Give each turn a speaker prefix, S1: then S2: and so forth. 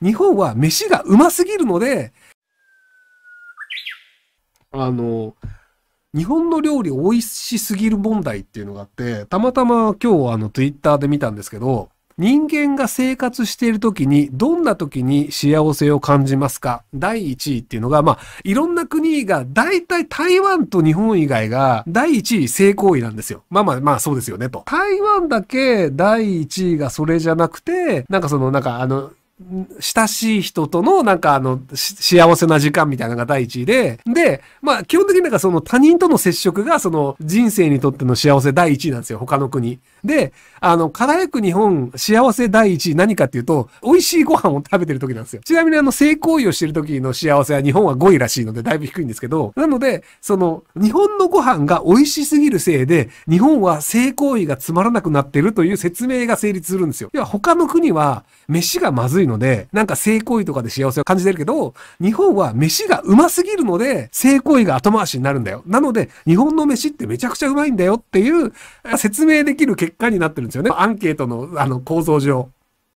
S1: 日本は飯がうますぎるので、あの、日本の料理美味しすぎる問題っていうのがあって、たまたま今日あの twitter で見たんですけど、人間が生活している時に、どんな時に幸せを感じますか第1位っていうのが、まあ、いろんな国が、大体台湾と日本以外が、第1位性行為なんですよ。まあまあまあ、そうですよね、と。台湾だけ第1位がそれじゃなくて、なんかその、なんかあの、親しい人との、なんかあの、幸せな時間みたいなのが第一位で、で、まあ基本的になんかその他人との接触がその人生にとっての幸せ第一位なんですよ、他の国。で、あの、輝く日本幸せ第一位何かっていうと、美味しいご飯を食べてる時なんですよ。ちなみにあの、性行為をしてる時の幸せは日本は5位らしいのでだいぶ低いんですけど、なので、その、日本のご飯が美味しすぎるせいで、日本は性行為がつまらなくなってるという説明が成立するんですよ。要は他の国は飯がまずいので、なんか性行為とかで幸せを感じてるけど、日本は飯がうますぎるので、性行為が後回しになるんだよ。なので、日本の飯ってめちゃくちゃうまいんだよっていう、説明できる結果になってるんですよね。アンケートの、あの、構造上。